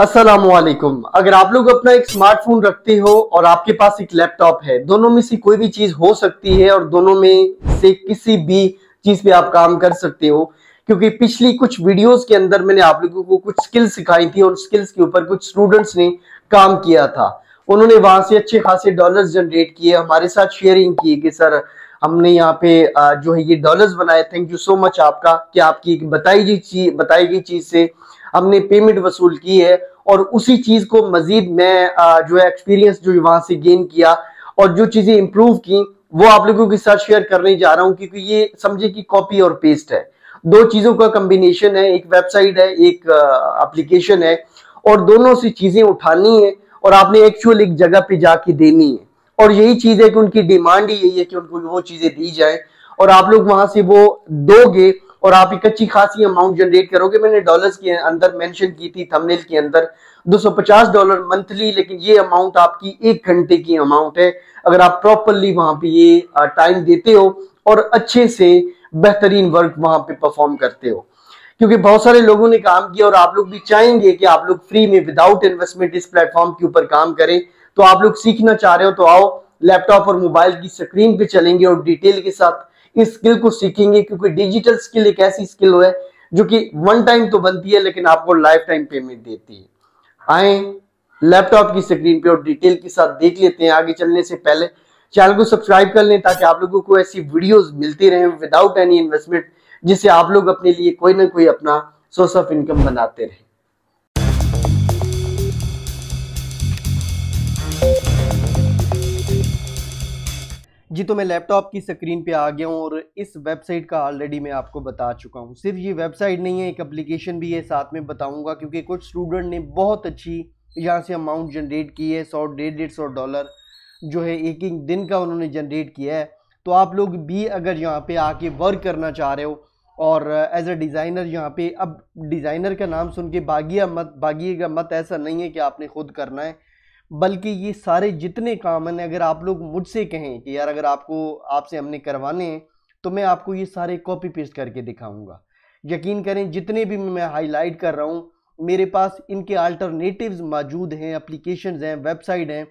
असलकुम अगर आप लोग अपना एक स्मार्टफोन रखते हो और आपके पास एक लैपटॉप है दोनों में से कोई भी चीज हो सकती है और दोनों में से किसी भी चीज पे आप काम कर सकते हो क्योंकि पिछली कुछ वीडियोस के अंदर मैंने आप लोगों को कुछ स्किल्स सिखाई थी और स्किल्स के ऊपर कुछ स्टूडेंट्स ने काम किया था उन्होंने वहां से अच्छे खासे डॉलर जनरेट किए हमारे साथ शेयरिंग की कि सर हमने यहाँ पे जो है ये डॉलर्स बनाए थैंक यू सो मच आपका कि आपकी बताई गई चीज बताई गई चीज से हमने पेमेंट वसूल की है और उसी चीज़ को मजीद मैं जो है एक्सपीरियंस जो वहां से गेन किया और जो चीज़ें इम्प्रूव की वो आप लोगों के साथ शेयर करने जा रहा हूँ क्योंकि ये समझे कि कॉपी और पेस्ट है दो चीज़ों का कम्बिनेशन है एक वेबसाइट है एक एप्लीकेशन है और दोनों से चीज़ें उठानी है और आपने एक्चुअल एक जगह पे जाके देनी है और यही चीज़ है कि उनकी डिमांड ही यही है कि उनको वो चीज़ें दी जाए और आप लोग वहां से वो दोगे और आप एक अच्छी खासी अमाउंट जनरेट करोगे मैंने डॉलर्स के अंदर मेंशन की थी थंबनेल के अंदर 250 डॉलर मंथली लेकिन ये अमाउंट आपकी एक घंटे की अमाउंट है अगर आप प्रॉपरली वहां पे ये टाइम देते हो और अच्छे से बेहतरीन वर्क वहां पे परफॉर्म करते हो क्योंकि बहुत सारे लोगों ने काम किया और आप लोग भी चाहेंगे कि आप लोग फ्री में विदाउट इन्वेस्टमेंट इस प्लेटफॉर्म के ऊपर काम करें तो आप लोग सीखना चाह रहे हो तो आओ लैपटॉप और मोबाइल की स्क्रीन पे चलेंगे और डिटेल के साथ इस स्किल को सीखेंगे क्योंकि डिजिटल स्किल एक ऐसी स्किल है जो कि वन टाइम तो बनती है लेकिन आपको लाइफ टाइम पेमेंट देती है आए लैपटॉप की स्क्रीन पे और डिटेल के साथ देख लेते हैं आगे चलने से पहले चैनल को सब्सक्राइब कर लें ताकि आप लोगों को ऐसी वीडियोस मिलती रहें विदाउट एनी इन्वेस्टमेंट जिससे आप लोग अपने लिए कोई ना कोई अपना सोर्स ऑफ इनकम बनाते रहे जी तो मैं लैपटॉप की स्क्रीन पे आ गया हूँ और इस वेबसाइट का ऑलरेडी मैं आपको बता चुका हूँ सिर्फ ये वेबसाइट नहीं है एक एप्लीकेशन भी है साथ में बताऊँगा क्योंकि कुछ स्टूडेंट ने बहुत अच्छी यहाँ से अमाउंट जनरेट की है सौ डेढ़ डेढ़ सौ डॉलर जो है एक एक दिन का उन्होंने जनरेट किया है तो आप लोग भी अगर यहाँ पर आके वर्क करना चाह रहे हो और एज अ डिज़ाइनर यहाँ पे अब डिज़ाइनर का नाम सुन के बागिया मत का मत ऐसा नहीं है कि आपने खुद करना है बल्कि ये सारे जितने काम हैं अगर आप लोग मुझसे कहें कि यार अगर आपको आपसे हमने करवाने हैं तो मैं आपको ये सारे कॉपी पेस्ट करके दिखाऊंगा यकीन करें जितने भी मैं हाईलाइट कर रहा हूँ मेरे पास इनके अल्टरनेटिव्स मौजूद हैं अप्लीकेशन हैं वेबसाइट हैं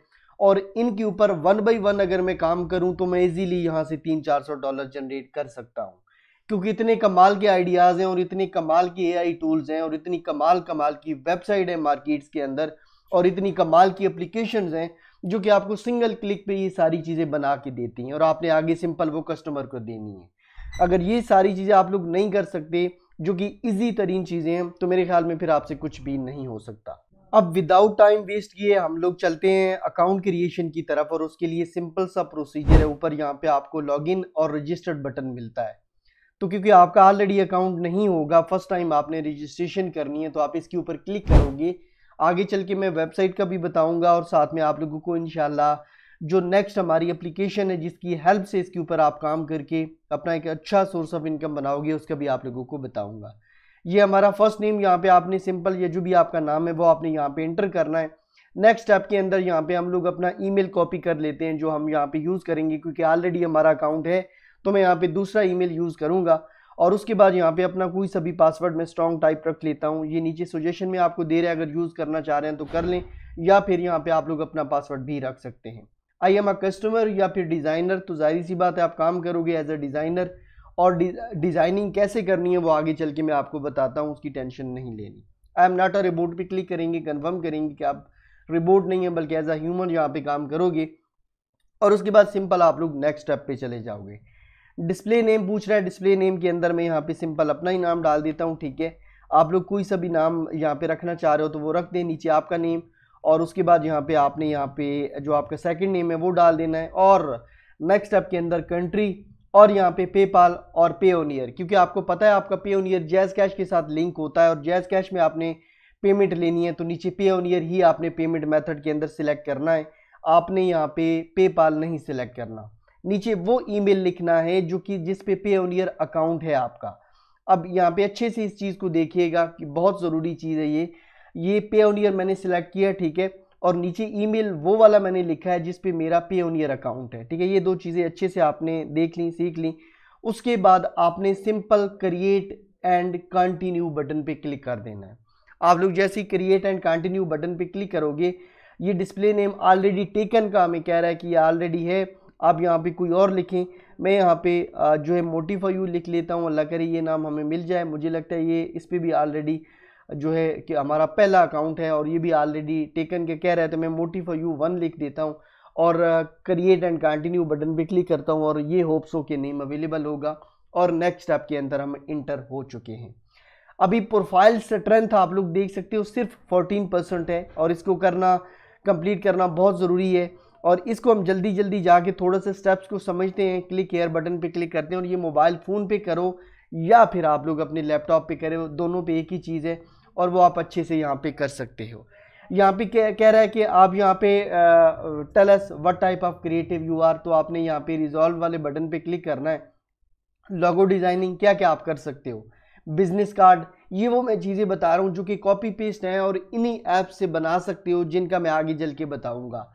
और इनके ऊपर वन बाई वन अगर मैं काम करूँ तो मैं ईजीली यहाँ से तीन चार सौ डॉलर जनरेट कर सकता हूँ क्योंकि इतने कमाल के आइडियाज़ हैं और इतने कमाल के एआई टूल्स हैं और इतनी कमाल कमाल की वेबसाइट है मार्केट्स के अंदर और इतनी कमाल की अप्लीकेशन हैं जो कि आपको सिंगल क्लिक पे ये सारी चीज़ें बना के देती हैं और आपने आगे सिंपल वो कस्टमर को देनी है अगर ये सारी चीज़ें आप लोग नहीं कर सकते जो कि इजी तरीन चीज़ें हैं तो मेरे ख्याल में फिर आपसे कुछ भी नहीं हो सकता अब विदाउट टाइम वेस्ट किए हम लोग चलते हैं अकाउंट क्रिएशन की तरफ और उसके लिए सिंपल सा प्रोसीजर है ऊपर यहाँ पर आपको लॉगिन और रजिस्टर्ड बटन मिलता है तो क्योंकि आपका ऑलरेडी अकाउंट नहीं होगा फर्स्ट टाइम आपने रजिस्ट्रेशन करनी है तो आप इसके ऊपर क्लिक करोगे आगे चल के मैं वेबसाइट का भी बताऊंगा और साथ में आप लोगों को इनशाला जो नेक्स्ट हमारी एप्लीकेशन है जिसकी हेल्प से इसके ऊपर आप काम करके अपना एक अच्छा सोर्स ऑफ इनकम बनाओगे उसका भी आप लोगों को बताऊंगा ये हमारा फर्स्ट नेम यहाँ पे आपने सिंपल ये जो भी आपका नाम है वो आपने यहाँ पे एंटर करना है नेक्स्ट स्टेप के अंदर यहाँ पे हम लोग अपना ईमेल कॉपी कर लेते हैं जो हम यहाँ पे यूज़ करेंगे क्योंकि ऑलरेडी हमारा अकाउंट है तो मैं यहाँ पे दूसरा ईमेल यूज़ करूँगा और उसके बाद यहाँ पे अपना कोई सभी पासवर्ड में स्ट्रॉन्ग टाइप रख लेता हूँ ये नीचे सजेशन में आपको दे रहे हैं अगर यूज़ करना चाह रहे हैं तो कर लें या फिर यहाँ पे आप लोग अपना पासवर्ड भी रख सकते हैं आई एम अ कस्टमर या फिर डिज़ाइनर तो जाहिर सी बात है आप काम करोगे एज अ डिज़ाइनर और डिज़ाइनिंग कैसे करनी है वो आगे चल के मैं आपको बताता हूँ उसकी टेंशन नहीं लेनी आई एम नॉट अ रिबोट पर क्लिक करेंगे कन्फर्म करेंगे कि आप रिबोट नहीं है बल्कि एज अ ह्यूमन यहाँ पर काम करोगे और उसके बाद सिंपल आप लोग नेक्स्ट स्टेप पर चले जाओगे डिस्प्ले नेम पूछ रहा है डिस्प्ले नेम के अंदर मैं यहाँ पे सिंपल अपना ही नाम डाल देता हूँ ठीक है आप लोग कोई सा भी नाम यहाँ पे रखना चाह रहे हो तो वो रख दें नीचे आपका नेम और उसके बाद यहाँ पे आपने यहाँ पे जो आपका सेकंड नेम है वो डाल देना है और नेक्स्ट स्टेप के अंदर कंट्री और यहाँ पे पेपाल और पेओनियर क्योंकि आपको पता है आपका पेओनियर जैज़ कैश के साथ लिंक होता है और जैज़ कैश में आपने पेमेंट लेनी है तो नीचे पेओनियर ही आपने पेमेंट मैथड के अंदर सिलेक्ट करना है आपने यहाँ पे पेपाल नहीं सिलेक्ट करना नीचे वो ईमेल लिखना है जो कि जिस पे ईयर अकाउंट है आपका अब यहाँ पे अच्छे से इस चीज़ को देखिएगा कि बहुत ज़रूरी चीज़ है ये ये पे ईयर मैंने सिलेक्ट किया ठीक है और नीचे ईमेल वो वाला मैंने लिखा है जिस पे मेरा ईयर अकाउंट है ठीक है ये दो चीज़ें अच्छे से आपने देख ली सीख ली उसके बाद आपने simple create and continue button पर क्लिक कर देना है आप लोग जैसे ही क्रिएट एंड कंटिन्यू बटन पर क्लिक करोगे ये डिस्प्ले नेम ऑलरेडी टेकन का हमें कह रहा है कि ये ऑलरेडी है आप यहाँ पे कोई और लिखें मैं यहाँ पे जो है मोटी फॉर यू लिख लेता हूँ अल्लाह करे ये नाम हमें मिल जाए मुझे लगता है ये इस पर भी ऑलरेडी जो है कि हमारा पहला अकाउंट है और ये भी ऑलरेडी टेकन के कह रहा है तो मैं मोटी फॉर यू वन लिख देता हूँ और क्रिएट एंड कंटिन्यू बटन भी क्लिक करता हूँ और ये होप्स हो कि नेम अवेलेबल होगा और नेक्स्ट स्टेप के अंदर हम इंटर हो चुके हैं अभी प्रोफाइल स्ट्रेंथ आप लोग देख सकते हो सिर्फ 14 परसेंट है और इसको करना कंप्लीट करना बहुत ज़रूरी है और इसको हम जल्दी जल्दी जाके थोड़ा से स्टेप्स को समझते हैं क्लिक एयर बटन पे क्लिक करते हैं और ये मोबाइल फ़ोन पे करो या फिर आप लोग अपने लैपटॉप पे करें दोनों पे एक ही चीज़ है और वो आप अच्छे से यहाँ पे कर सकते हो यहाँ पे कह कह रहा है कि आप यहाँ पे tell us what type of creative you are तो आपने यहाँ पे रिजॉल्व वाले बटन पर क्लिक करना है लॉगो डिज़ाइनिंग क्या क्या आप कर सकते हो बिजनेस कार्ड ये वो मैं चीज़ें बता रहा हूँ जो कि कॉपी पेस्ट हैं और इन्हीं ऐप से बना सकते हो जिनका मैं आगे चल के बताऊँगा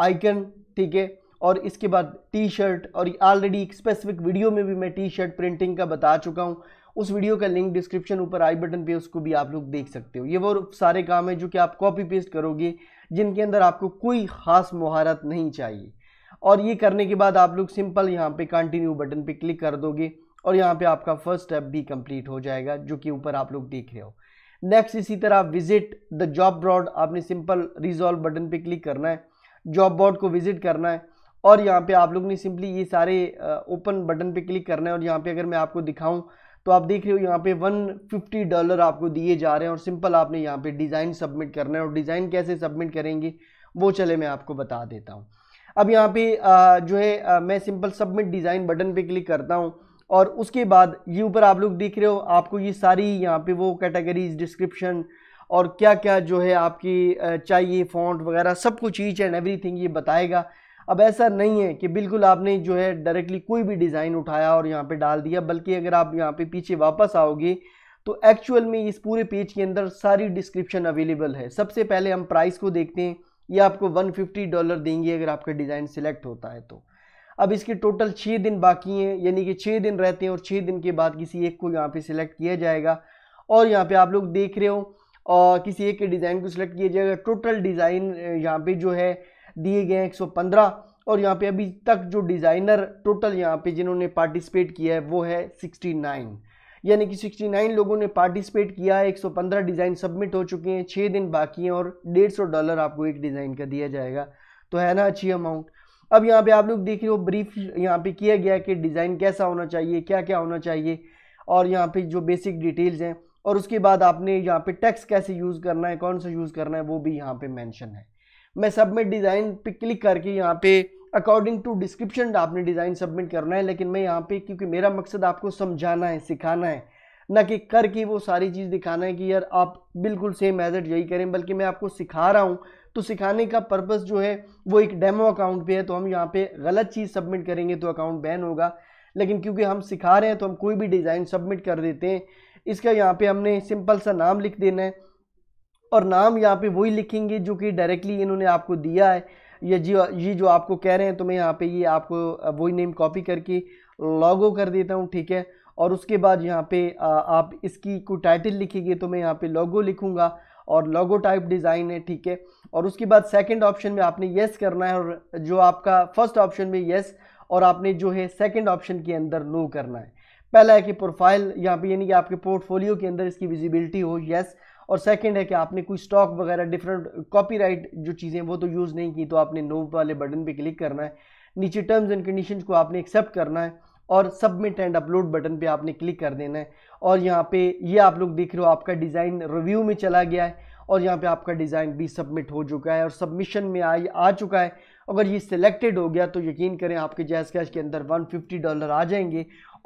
आइकन ठीक है और इसके बाद टी शर्ट और ऑलरेडी एक स्पेसिफिक वीडियो में भी मैं टी शर्ट प्रिंटिंग का बता चुका हूँ उस वीडियो का लिंक डिस्क्रिप्शन ऊपर आई बटन पे उसको भी आप लोग देख सकते हो ये वो सारे काम है जो कि आप कॉपी पेस्ट करोगे जिनके अंदर आपको कोई ख़ास महारत नहीं चाहिए और ये करने के बाद आप लोग सिंपल यहाँ पे कंटिन्यू बटन पे क्लिक कर दोगे और यहाँ पे आपका फर्स्ट स्टेप भी कंप्लीट हो जाएगा जो कि ऊपर आप लोग देख रहे हो नेक्स्ट इसी तरह विजिट द जॉब ब्रॉड आपने सिंपल रिजॉल्व बटन पर क्लिक करना है जॉब बोर्ड को विजिट करना है और यहाँ पे आप लोग ने सिंपली ये सारे ओपन बटन पे क्लिक करना है और यहाँ पे अगर मैं आपको दिखाऊं तो आप देख रहे हो यहाँ पे 150 डॉलर आपको दिए जा रहे हैं और सिंपल आपने यहाँ पे डिज़ाइन सबमिट करना है और डिज़ाइन कैसे सबमिट करेंगे वो चले मैं आपको बता देता हूँ अब यहाँ पे जो है मैं सिंपल सबमिट डिज़ाइन बटन पर क्लिक करता हूँ और उसके बाद ये ऊपर आप लोग देख रहे हो आपको ये सारी यहाँ पर वो कैटेगरीज डिस्क्रिप्शन और क्या क्या जो है आपकी चाहिए फॉन्ट वगैरह सब कुछ ईच एंड एवरीथिंग ये बताएगा अब ऐसा नहीं है कि बिल्कुल आपने जो है डायरेक्टली कोई भी डिज़ाइन उठाया और यहाँ पे डाल दिया बल्कि अगर आप यहाँ पे पीछे वापस आओगे तो एक्चुअल में इस पूरे पेज के अंदर सारी डिस्क्रिप्शन अवेलेबल है सबसे पहले हम प्राइस को देखते हैं ये आपको 150 डॉलर देंगे अगर आपका डिज़ाइन सिलेक्ट होता है तो अब इसके टोटल छः दिन बाकी हैं यानी कि छः दिन रहते हैं और छः दिन के बाद किसी एक को यहाँ पे सिलेक्ट किया जाएगा और यहाँ पे आप लोग देख रहे हो और किसी एक के डिज़ाइन को सिलेक्ट किया जाएगा टोटल डिज़ाइन यहाँ पे जो है दिए गए हैं 115 और यहाँ पे अभी तक जो डिज़ाइनर टोटल यहाँ पे जिन्होंने पार्टिसिपेट किया है वो है 69 यानी कि 69 लोगों ने पार्टिसिपेट किया है 115 डिज़ाइन सबमिट हो चुके हैं छः दिन बाकी हैं और डेढ़ सौ डॉलर आपको एक डिज़ाइन का दिया जाएगा तो है ना अच्छी अमाउंट अब यहाँ पर आप लोग देख रहे हो ब्रीफ यहाँ पर किया गया कि डिज़ाइन कैसा होना चाहिए क्या क्या होना चाहिए और यहाँ पर जो बेसिक डिटेल्स हैं और उसके बाद आपने यहाँ पे टैक्स कैसे यूज़ करना है कौन सा यूज़ करना है वो भी यहाँ पे मेंशन है मैं सबमिट डिज़ाइन पे क्लिक करके यहाँ पे अकॉर्डिंग टू डिस्क्रिप्शन आपने डिज़ाइन सबमिट करना है लेकिन मैं यहाँ पे क्योंकि मेरा मकसद आपको समझाना है सिखाना है ना कि करके वो सारी चीज़ दिखाना है कि यार आप बिल्कुल सेम एज एट यही करें बल्कि मैं आपको सिखा रहा हूँ तो सिखाने का पर्पज़ जो है वो एक डेमो अकाउंट पे है तो हम यहाँ पे गलत चीज़ सबमिट करेंगे तो अकाउंट बैन होगा लेकिन क्योंकि हम सिखा रहे हैं तो हम कोई भी डिज़ाइन सबमिट कर देते हैं इसका यहाँ पे हमने सिंपल सा नाम लिख देना है और नाम यहाँ पे वही लिखेंगे जो कि डायरेक्टली इन्होंने आपको दिया है ये जी ये जो आपको कह रहे हैं तो मैं यहाँ पे ये आपको वही नेम कॉपी करके लॉगो कर देता हूँ ठीक है और उसके बाद यहाँ पे आप इसकी को टाइटल लिखेंगे तो मैं यहाँ पे लॉगो लिखूँगा और लॉगो टाइप डिज़ाइन है ठीक है और उसके बाद सेकंड ऑप्शन में आपने येस करना है और जो आपका फर्स्ट ऑप्शन में येस और आपने जो है सेकंड ऑप्शन के अंदर नो करना है पहला है कि प्रोफाइल यहाँ पे यानी कि आपके पोर्टफोलियो के अंदर इसकी विजिबिलिटी हो येस और सेकंड है कि आपने कोई स्टॉक वगैरह डिफरेंट कॉपीराइट जो चीज़ें वो तो यूज़ नहीं की तो आपने नो वाले बटन पे क्लिक करना है नीचे टर्म्स एंड कंडीशन को आपने एक्सेप्ट करना है और सबमिट एंड अपलोड बटन पे आपने क्लिक कर देना है और यहाँ पे ये आप लोग देख रहे हो आपका डिज़ाइन रिव्यू में चला गया है और यहाँ पे आपका डिज़ाइन भी सबमिट हो चुका है और सबमिशन में आई आ चुका है अगर ये सिलेक्टेड हो गया तो यकीन करें आपके जैज़ कैश के अंदर 150 डॉलर आ जाएंगे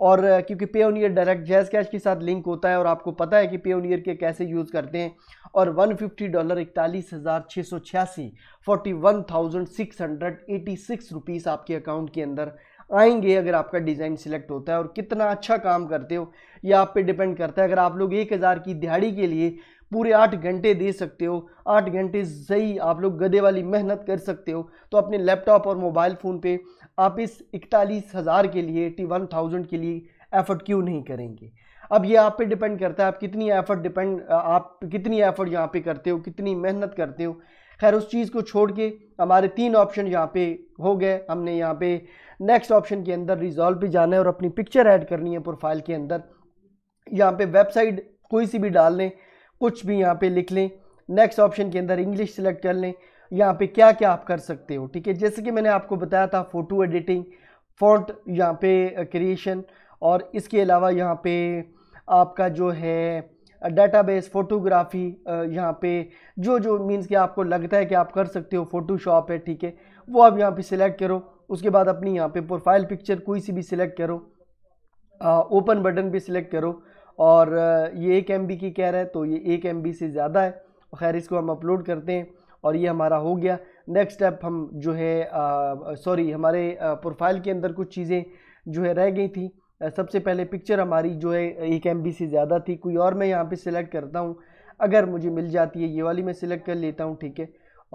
और क्योंकि पे ईयर डायरेक्ट जैज़ कैश के साथ लिंक होता है और आपको पता है कि पे ईयर के कैसे यूज़ करते हैं और 150 डॉलर इकतालीस हज़ार छः सौ छियासी forty one thousand six hundred eighty six rupees आपके अकाउंट के अंदर आएंगे अगर आपका डिज़ाइन सिलेक्ट होता है और कितना अच्छा काम करते हो ये आप पे डिपेंड करता है अगर आप लोग एक हज़ार की दिहाड़ी के लिए पूरे आठ घंटे दे सकते हो आठ घंटे सही आप लोग गधे वाली मेहनत कर सकते हो तो अपने लैपटॉप और मोबाइल फ़ोन पे आप इस इकतालीस हज़ार के लिए एट्टी वन थाउजेंड के लिए एफर्ट क्यों नहीं करेंगे अब ये आप पे डिपेंड करता है आप कितनी एफर्ट डिपेंड आप कितनी एफर्ट यहाँ पे करते हो कितनी मेहनत करते हो खैर उस चीज़ को छोड़ के हमारे तीन ऑप्शन यहाँ पे हो गए हमने यहाँ पे नेक्स्ट ऑप्शन के अंदर रिजॉल्व पे जाना है और अपनी पिक्चर ऐड करनी है प्रोफाइल के अंदर यहाँ पे वेबसाइट कोई सी भी डाल लें कुछ भी यहाँ पे लिख लें नेक्स्ट ऑप्शन के अंदर इंग्लिश सेलेक्ट कर लें यहाँ पे क्या क्या आप कर सकते हो ठीक है जैसे कि मैंने आपको बताया था फ़ोटो एडिटिंग फ़ॉन्ट यहाँ पे क्रिएशन और इसके अलावा यहाँ पे आपका जो है डाटाबेस फ़ोटोग्राफी यहाँ पे जो जो मीन्स कि आपको लगता है कि आप कर सकते हो फ़ोटोशॉप है ठीक है वो आप यहाँ पे सिलेक्ट करो उसके बाद अपनी यहाँ पे प्रोफाइल पिक्चर कोई सी भी सिलेक्ट करो ओपन बटन भी सिलेक्ट करो और ये एक एम की कह रहा है तो ये एक एम से ज़्यादा है खैर इसको हम अपलोड करते हैं और ये हमारा हो गया नेक्स्ट स्टेप हम जो है सॉरी हमारे प्रोफाइल के अंदर कुछ चीज़ें जो है रह गई थी सबसे पहले पिक्चर हमारी जो है एक एम से ज़्यादा थी कोई और मैं यहाँ पे सिलेक्ट करता हूँ अगर मुझे मिल जाती है ये वाली मैं सिलेक्ट कर लेता हूँ ठीक है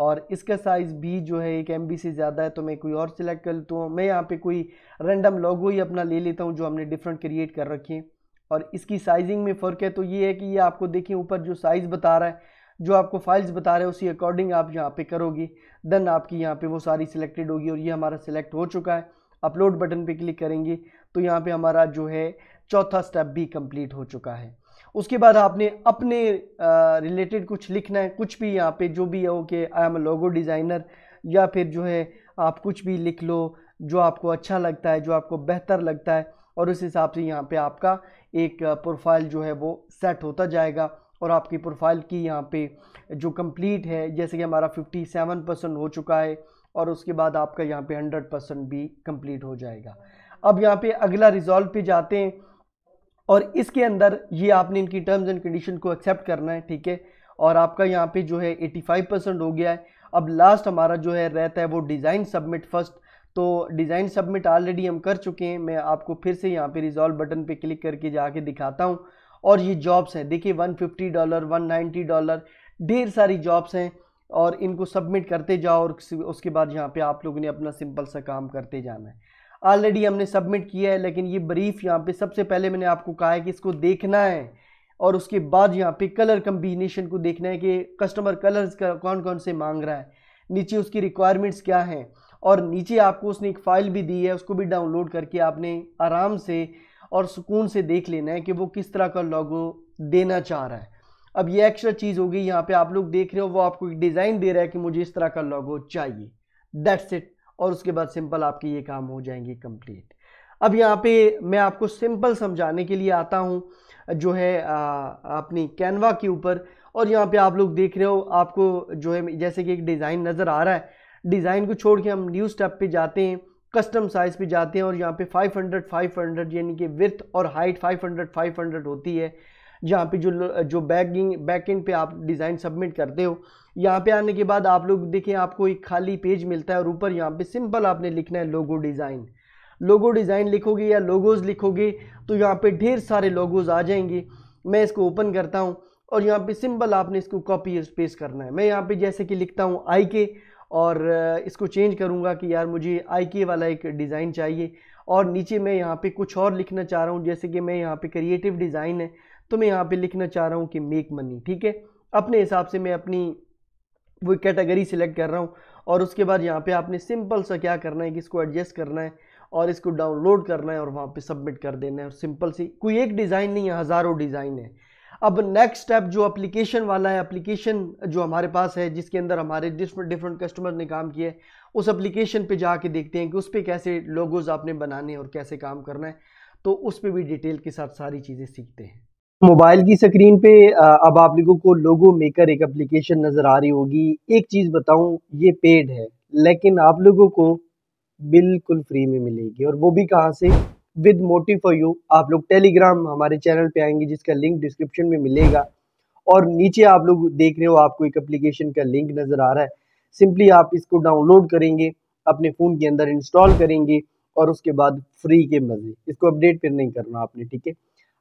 और इसका साइज़ भी जो है एक एम से ज़्यादा है तो मैं कोई और सिलेक्ट कर लेता हूँ मैं यहाँ पे कोई रैंडम लोगो ही अपना ले लेता हूँ जो हमने डिफरेंट क्रिएट कर रखी है और इसकी साइजिंग में फ़र्क है तो ये है कि ये आपको देखिए ऊपर जो साइज़ बता रहा है जो आपको फाइल्स बता रहे हैं उसी अकॉर्डिंग आप यहाँ पे करोगी देन आपकी यहाँ पे वो सारी सिलेक्टेड होगी और ये हमारा सिलेक्ट हो चुका है अपलोड बटन पे क्लिक करेंगे तो यहाँ पे हमारा जो है चौथा स्टेप भी कंप्लीट हो चुका है उसके बाद आपने अपने रिलेटेड कुछ लिखना है कुछ भी यहाँ पे जो भी है okay I am a logo designer या फिर जो है आप कुछ भी लिख लो जो आपको अच्छा लगता है जो आपको बेहतर लगता है और उस हिसाब से यहाँ पर आपका एक प्रोफाइल जो है वो सेट होता जाएगा और आपकी प्रोफाइल की यहाँ पे जो कंप्लीट है जैसे कि हमारा 57 परसेंट हो चुका है और उसके बाद आपका यहाँ पे 100 परसेंट भी कंप्लीट हो जाएगा अब यहाँ पे अगला रिजॉल्व पे जाते हैं और इसके अंदर ये आपने इनकी टर्म्स एंड कंडीशन को एक्सेप्ट करना है ठीक है और आपका यहाँ पे जो है 85 परसेंट हो गया है अब लास्ट हमारा जो है रहता है वो डिज़ाइन सबमिट फर्स्ट तो डिज़ाइन सबमिट ऑलरेडी हम कर चुके हैं मैं आपको फिर से यहाँ पे रिजॉल्व बटन पे क्लिक करके जाके दिखाता हूँ और ये जॉब्स हैं देखिए 150 डॉलर 190 डॉलर ढेर सारी जॉब्स हैं और इनको सबमिट करते जाओ और उसके बाद यहाँ पे आप लोगों ने अपना सिंपल सा काम करते जाना है ऑलरेडी हमने सबमिट किया है लेकिन ये ब्रीफ यहाँ पर सबसे पहले मैंने आपको कहा है कि इसको देखना है और उसके बाद यहाँ पर कलर कम्बिनेशन को देखना है कि कस्टमर कलर्स का कौन कौन से मांग रहा है नीचे उसकी रिक्वायरमेंट्स क्या हैं और नीचे आपको उसने एक फ़ाइल भी दी है उसको भी डाउनलोड करके आपने आराम से और सुकून से देख लेना है कि वो किस तरह का लोगो देना चाह रहा है अब ये एक्स्ट्रा चीज़ होगी यहाँ पे आप लोग देख रहे हो वो आपको एक डिज़ाइन दे रहा है कि मुझे इस तरह का लोगो चाहिए दैट्स इट और उसके बाद सिंपल आपके ये काम हो जाएंगे कंप्लीट अब यहाँ पे मैं आपको सिंपल समझाने के लिए आता हूँ जो है अपनी कैनवा के ऊपर और यहाँ पे आप लोग देख रहे हो आपको जो है जैसे कि एक डिज़ाइन नज़र आ रहा है डिज़ाइन को छोड़ के हम न्यू स्टेप पे जाते हैं कस्टम साइज़ पे जाते हैं और यहाँ पे 500 500 यानी कि विर्थ और हाइट 500 500 होती है जहाँ पे जो जो बैकिंग बैक एंड पे आप डिज़ाइन सबमिट करते हो यहाँ पे आने के बाद आप लोग देखें आपको एक खाली पेज मिलता है और ऊपर यहाँ पे सिंपल आपने लिखना है लोगो डिज़ाइन लोगो डिज़ाइन लिखोगे या लोगोज़ लिखोगे तो यहाँ पे ढेर सारे लोगोज़ आ जाएंगे मैं इसको ओपन करता हूँ और यहाँ पे सिंपल आपने इसको कॉपी पेस्ट करना है मैं यहाँ पे जैसे कि लिखता हूँ आई के और इसको चेंज करूँगा कि यार मुझे आई के वाला एक डिज़ाइन चाहिए और नीचे मैं यहाँ पे कुछ और लिखना चाह रहा हूँ जैसे कि मैं यहाँ पे क्रिएटिव डिज़ाइन है तो मैं यहाँ पे लिखना चाह रहा हूँ कि मेक मनी ठीक है अपने हिसाब से मैं अपनी वो कैटेगरी सिलेक्ट कर रहा हूँ और उसके बाद यहाँ पे आपने सिंपल सा क्या करना है कि इसको एडजस्ट करना है और इसको डाउनलोड करना है और वहाँ पर सबमिट कर देना है और सिंपल सी कोई एक डिज़ाइन नहीं है हज़ारों डिज़ाइन है अब नेक्स्ट स्टेप जो एप्लीकेशन वाला है एप्लीकेशन जो हमारे पास है जिसके अंदर हमारे डिफरेंट डिफरेंट कस्टमर ने काम किया है उस एप्लीकेशन पे जाके देखते हैं कि उस पर कैसे लोगोज आपने बनाने और कैसे काम करना है तो उस पर भी डिटेल के साथ सारी चीज़ें सीखते हैं मोबाइल की स्क्रीन पे अब आप लोगों को लोगो मेकर एक एप्लीकेशन नज़र आ रही होगी एक चीज़ बताऊँ ये पेड है लेकिन आप लोगों को बिल्कुल फ्री में मिलेगी और वो भी कहाँ से विद मोटिव फॉर यू आप लोग टेलीग्राम हमारे चैनल पे आएंगे जिसका लिंक डिस्क्रिप्शन में मिलेगा और नीचे आप लोग देख रहे हो आपको एक एप्लीकेशन का लिंक नज़र आ रहा है सिंपली आप इसको डाउनलोड करेंगे अपने फ़ोन के अंदर इंस्टॉल करेंगे और उसके बाद फ्री के मज़े इसको अपडेट फिर नहीं करना आपने ठीक है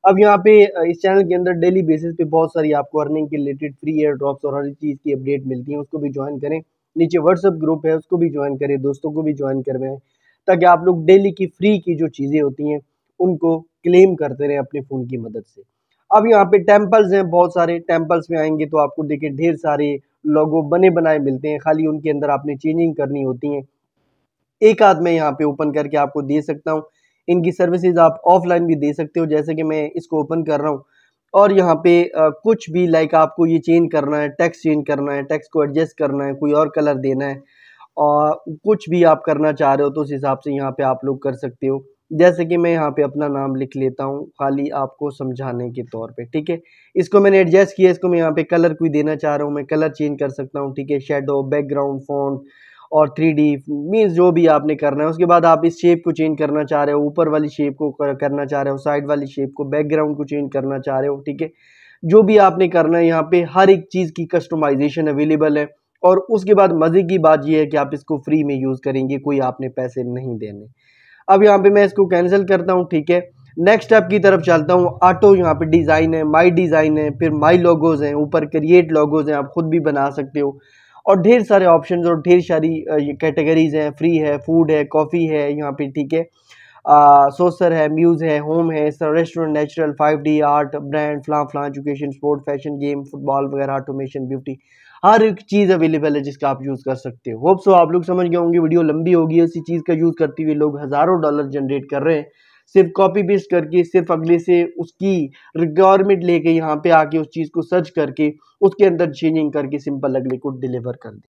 अब यहाँ पे इस चैनल के अंदर डेली बेसिस पे बहुत सारी आपको अर्निंग के रिलेटेड फ्री एयर ड्रॉप्स और हर चीज़ की अपडेट मिलती है उसको भी ज्वाइन करें नीचे व्हाट्सअप ग्रुप है उसको भी ज्वाइन करें दोस्तों को भी ज्वाइन करवाएं ताकि आप लोग डेली की फ्री की जो चीज़ें होती हैं उनको क्लेम करते रहें अपने फ़ोन की मदद से अब यहाँ पे टेम्पल्स हैं बहुत सारे टेम्पल्स में आएंगे तो आपको देखिए ढेर सारे लोगो बने बनाए मिलते हैं खाली उनके अंदर आपने चेंजिंग करनी होती हैं एक आध मैं यहाँ पे ओपन करके आपको दे सकता हूँ इनकी सर्विसेज आप ऑफलाइन भी दे सकते हो जैसे कि मैं इसको ओपन कर रहा हूँ और यहाँ पे आ, कुछ भी लाइक आपको ये चेंज करना है टैक्स चेंज करना है टैक्स को एडजस्ट करना है कोई और कलर देना है और कुछ भी आप करना चाह रहे हो तो उस हिसाब से यहाँ पे आप लोग कर सकते हो जैसे कि मैं यहाँ पे अपना नाम लिख लेता हूँ खाली आपको समझाने के तौर पे ठीक है इसको मैंने एडजस्ट किया इसको मैं यहाँ पे कलर कोई देना चाह रहा हूँ मैं कलर चेंज कर सकता हूँ ठीक है शेडो बैकग्राउंड फॉन्ट और थ्री डी मीन्स जो भी आपने करना है उसके बाद आप इस शेप को चेंज करना चाह रहे हो ऊपर वाली शेप को करना चाह रहे हो साइड वाली शेप को बैकग्राउंड को चेंज करना चाह रहे हो ठीक है जो भी आपने करना है यहाँ पे हर एक चीज़ की कस्टमाइजेशन अवेलेबल है और उसके बाद मज़े की बात यह है कि आप इसको फ्री में यूज़ करेंगे कोई आपने पैसे नहीं देने अब यहाँ पे मैं इसको कैंसिल करता हूँ ठीक है नेक्स्ट स्टेप की तरफ चलता हूँ ऑटो यहाँ पे डिज़ाइन है माई डिज़ाइन है फिर माई लोगोज़ हैं ऊपर क्रिएट लोगोज़ हैं आप ख़ुद भी बना सकते हो और ढेर सारे ऑप्शन और ढेर सारी कैटेगरीज हैं फ्री है फूड है कॉफ़ी है यहाँ पे ठीक है सोसर है म्यूज़ है होम है इस restaurant natural five D art brand फ्लां फ्लां education sport fashion game football वगैरह ऑटोमेशन ब्यूटी हर एक चीज़ अवेलेबल है जिसका आप यूज़ कर सकते हो होप सो आप लोग समझ गए होंगे वीडियो लंबी होगी उसी चीज़ का यूज़ करते हुए लोग हज़ारों डॉलर जनरेट कर रहे हैं सिर्फ कॉपी पेस्ट करके सिर्फ अगले से उसकी रिक्वायरमेंट लेके यहाँ पे आके उस चीज़ को सर्च करके उसके अंदर चेंजिंग करके सिंपल अगले को डिलीवर कर दे